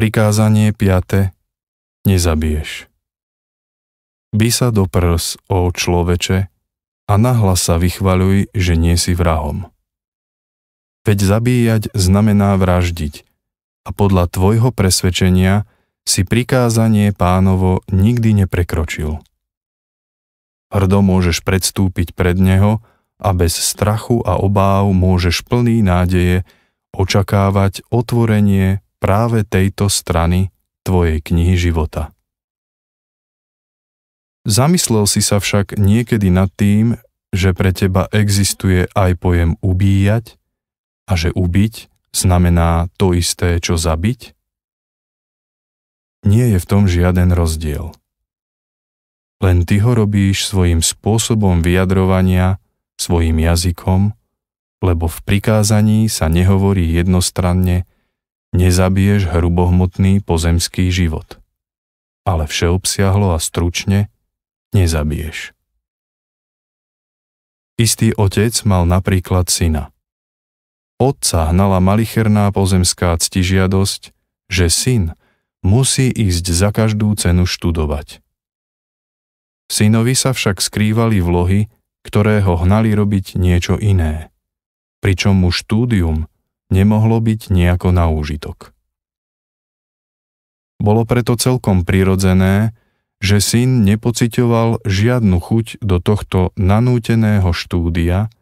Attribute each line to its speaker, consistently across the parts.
Speaker 1: Prikázanie 5. Nezabiješ. By sa do prs, o človeče, a nahlas sa vychvaľuj, že nie si vrahom. Veď zabíjať znamená vraždiť a podľa tvojho presvedčenia si prikázanie pánovo nikdy neprekročil. Hrdo môžeš predstúpiť pred neho a bez strachu a obáv môžeš plný nádeje očakávať otvorenie práve tejto strany tvojej knihy života. Zamyslel si sa však niekedy nad tým, že pre teba existuje aj pojem ubíjať a že ubiť znamená to isté, čo zabiť? Nie je v tom žiaden rozdiel. Len ty ho robíš svojim spôsobom vyjadrovania, svojim jazykom, lebo v prikázaní sa nehovorí jednostranne nezabiješ hrubohmotný pozemský život, ale všeobsiahlo a stručne nezabiješ. Istý otec mal napríklad syna. Otca hnala malicherná pozemská ctižiadosť, že syn musí ísť za každú cenu študovať. Synovi sa však skrývali vlohy, ktoré ho hnali robiť niečo iné, pričom mu štúdium nemohlo byť nejako na úžitok. Bolo preto celkom prirodzené, že syn nepocitoval žiadnu chuť do tohto nanúteného štúdia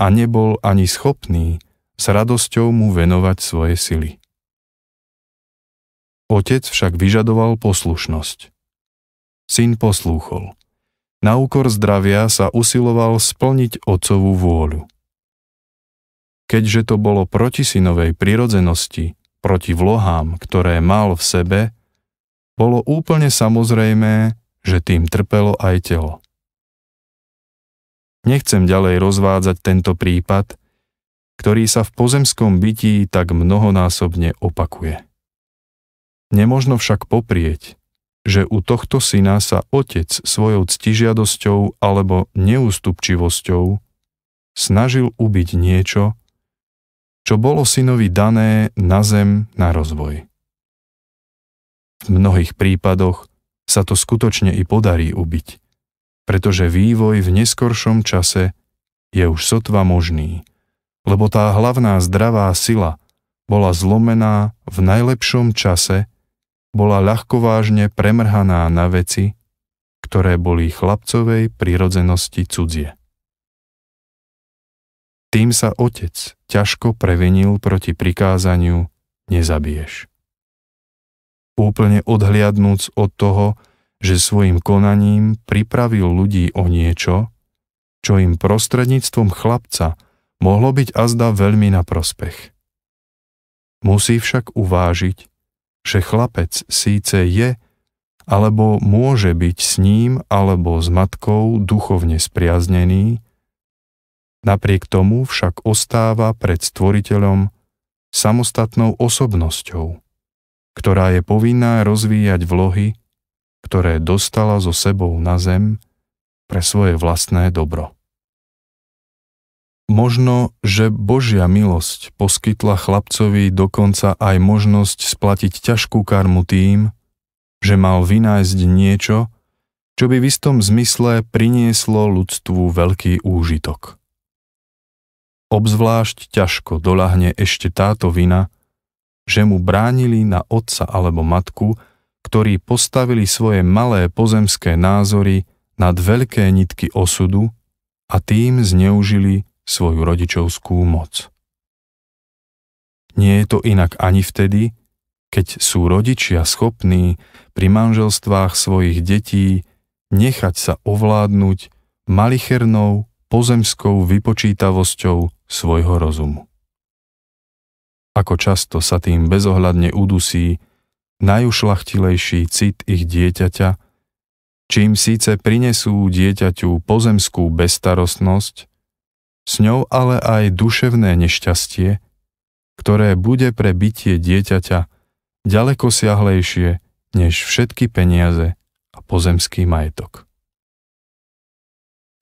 Speaker 1: a nebol ani schopný s radosťou mu venovať svoje sily. Otec však vyžadoval poslušnosť. Syn poslúchol. Na úkor zdravia sa usiloval splniť otcovú vôľu keďže to bolo proti synovej prirodzenosti, proti vlohám, ktoré mal v sebe, bolo úplne samozrejmé, že tým trpelo aj telo. Nechcem ďalej rozvádzať tento prípad, ktorý sa v pozemskom bytí tak mnohonásobne opakuje. Nemožno však poprieť, že u tohto syna sa otec svojou ctižiadosťou alebo neústupčivosťou snažil ubiť niečo, čo bolo synovi dané na zem na rozvoj. V mnohých prípadoch sa to skutočne i podarí ubiť, pretože vývoj v neskoršom čase je už sotva možný, lebo tá hlavná zdravá sila bola zlomená v najlepšom čase, bola ľahkovážne premrhaná na veci, ktoré boli chlapcovej prirodzenosti cudzie. Tým sa otec ťažko prevenil proti prikázaniu nezabiješ. Úplne odhliadnúc od toho, že svojim konaním pripravil ľudí o niečo, čo im prostredníctvom chlapca mohlo byť azda veľmi na prospech. Musí však uvážiť, že chlapec síce je, alebo môže byť s ním alebo s matkou duchovne spriaznený, Napriek tomu však ostáva pred stvoriteľom samostatnou osobnosťou, ktorá je povinná rozvíjať vlohy, ktoré dostala zo sebou na zem pre svoje vlastné dobro. Možno, že Božia milosť poskytla chlapcovi dokonca aj možnosť splatiť ťažkú karmu tým, že mal vynájsť niečo, čo by v istom zmysle prinieslo ľudstvu veľký úžitok obzvlášť ťažko doľahne ešte táto vina, že mu bránili na otca alebo matku, ktorí postavili svoje malé pozemské názory nad veľké nitky osudu a tým zneužili svoju rodičovskú moc. Nie je to inak ani vtedy, keď sú rodičia schopní pri manželstvách svojich detí nechať sa ovládnuť malichernou pozemskou vypočítavosťou svojho rozumu. Ako často sa tým bezohľadne udusí najušlachtilejší cit ich dieťaťa, čím síce prinesú dieťaťu pozemskú bestarostnosť, s ňou ale aj duševné nešťastie, ktoré bude pre bytie dieťaťa ďaleko siahlejšie než všetky peniaze a pozemský majetok.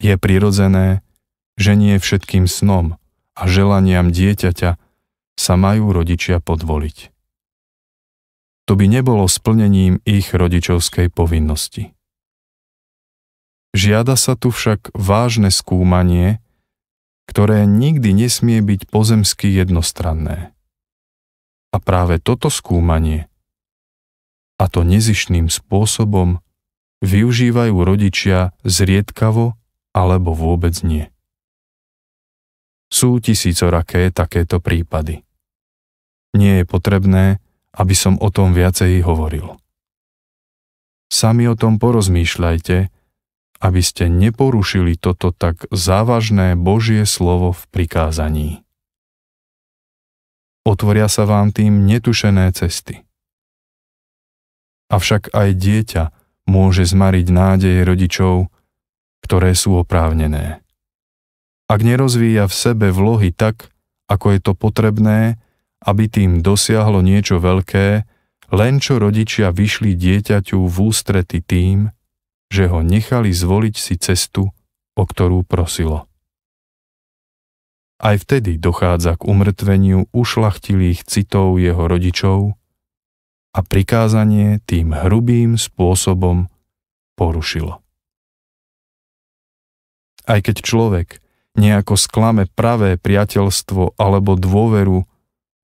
Speaker 1: Je prirodzené, že nie všetkým snom, a želaniam dieťaťa sa majú rodičia podvoliť. To by nebolo splnením ich rodičovskej povinnosti. Žiada sa tu však vážne skúmanie, ktoré nikdy nesmie byť pozemsky jednostranné. A práve toto skúmanie, a to nezišným spôsobom, využívajú rodičia zriedkavo alebo vôbec nie. Sú tisícoraké takéto prípady. Nie je potrebné, aby som o tom viacej hovoril. Sami o tom porozmýšľajte, aby ste neporušili toto tak závažné Božie slovo v prikázaní. Otvoria sa vám tým netušené cesty. Avšak aj dieťa môže zmariť nádeje rodičov, ktoré sú oprávnené ak nerozvíja v sebe vlohy tak, ako je to potrebné, aby tým dosiahlo niečo veľké, len čo rodičia vyšli dieťaťu v ústrety tým, že ho nechali zvoliť si cestu, o ktorú prosilo. Aj vtedy dochádza k umrtveniu ušlachtilých citov jeho rodičov a prikázanie tým hrubým spôsobom porušilo. Aj keď človek nejako sklame pravé priateľstvo alebo dôveru,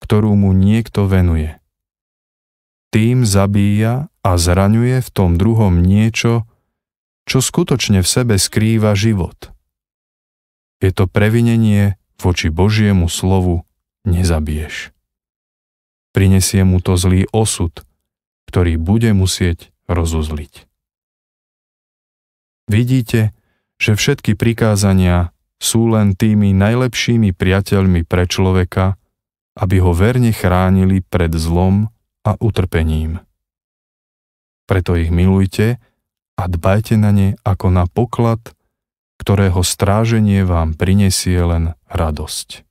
Speaker 1: ktorú mu niekto venuje. Tým zabíja a zraňuje v tom druhom niečo, čo skutočne v sebe skrýva život. Je to previnenie voči Božiemu slovu nezabiješ. Prinesie mu to zlý osud, ktorý bude musieť rozuzliť. Vidíte, že všetky prikázania sú len tými najlepšími priateľmi pre človeka, aby ho verne chránili pred zlom a utrpením. Preto ich milujte a dbajte na ne ako na poklad, ktorého stráženie vám prinesie len radosť.